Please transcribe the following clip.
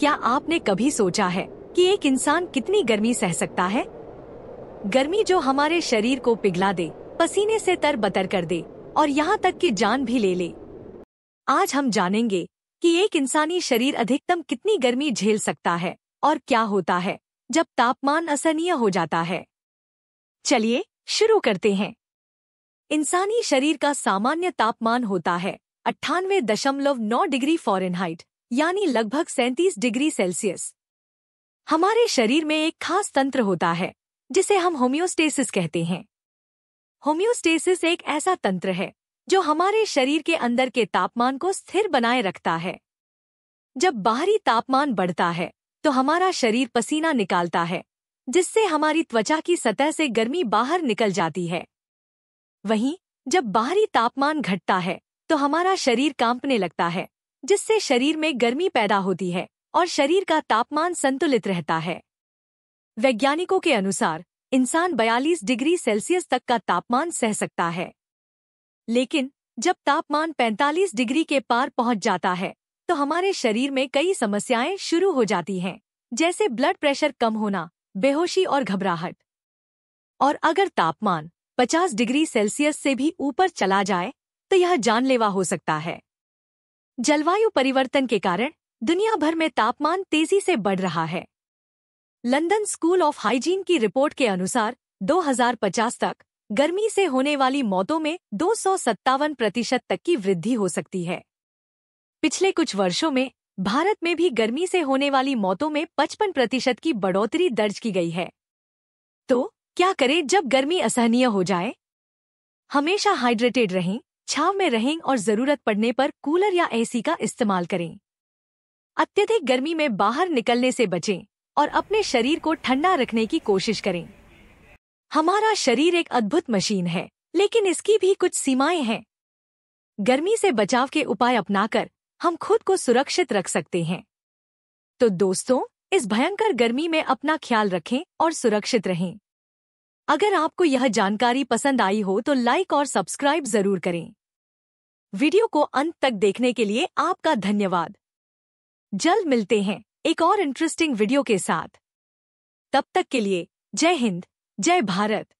क्या आपने कभी सोचा है कि एक इंसान कितनी गर्मी सह सकता है गर्मी जो हमारे शरीर को पिघला दे पसीने से तर बतर कर दे और यहाँ तक कि जान भी ले ले आज हम जानेंगे कि एक इंसानी शरीर अधिकतम कितनी गर्मी झेल सकता है और क्या होता है जब तापमान असहनीय हो जाता है चलिए शुरू करते हैं इंसानी शरीर का सामान्य तापमान होता है अट्ठानवे दशमलव नौ डिग्री फॉरेनहाइट यानी लगभग 37 डिग्री सेल्सियस हमारे शरीर में एक खास तंत्र होता है जिसे हम होम्योस्टेसिस कहते हैं होम्योस्टेसिस एक ऐसा तंत्र है जो हमारे शरीर के अंदर के तापमान को स्थिर बनाए रखता है जब बाहरी तापमान बढ़ता है तो हमारा शरीर पसीना निकालता है जिससे हमारी त्वचा की सतह से गर्मी बाहर निकल जाती है वहीं जब बाहरी तापमान घटता है तो हमारा शरीर कांपने लगता है जिससे शरीर में गर्मी पैदा होती है और शरीर का तापमान संतुलित रहता है वैज्ञानिकों के अनुसार इंसान 42 डिग्री सेल्सियस तक का तापमान सह सकता है लेकिन जब तापमान 45 डिग्री के पार पहुंच जाता है तो हमारे शरीर में कई समस्याएं शुरू हो जाती हैं जैसे ब्लड प्रेशर कम होना बेहोशी और घबराहट और अगर तापमान 50 डिग्री सेल्सियस से भी ऊपर चला जाए तो यह जानलेवा हो सकता है जलवायु परिवर्तन के कारण दुनिया भर में तापमान तेजी से बढ़ रहा है लंदन स्कूल ऑफ हाइजीन की रिपोर्ट के अनुसार 2050 तक गर्मी से होने वाली मौतों में दो प्रतिशत तक की वृद्धि हो सकती है पिछले कुछ वर्षों में भारत में भी गर्मी से होने वाली मौतों में 55 प्रतिशत की बढ़ोतरी दर्ज की गई है तो क्या करें जब गर्मी असहनीय हो जाए हमेशा हाइड्रेटेड रहें छाव में रहें और जरूरत पड़ने पर कूलर या एसी का इस्तेमाल करें अत्यधिक गर्मी में बाहर निकलने से बचें और अपने शरीर को ठंडा रखने की कोशिश करें हमारा शरीर एक अद्भुत मशीन है लेकिन इसकी भी कुछ सीमाएं हैं गर्मी से बचाव के उपाय अपनाकर हम खुद को सुरक्षित रख सकते हैं तो दोस्तों इस भयंकर गर्मी में अपना ख्याल रखें और सुरक्षित रहें अगर आपको यह जानकारी पसंद आई हो तो लाइक और सब्सक्राइब जरूर करें वीडियो को अंत तक देखने के लिए आपका धन्यवाद जल्द मिलते हैं एक और इंटरेस्टिंग वीडियो के साथ तब तक के लिए जय हिंद जय भारत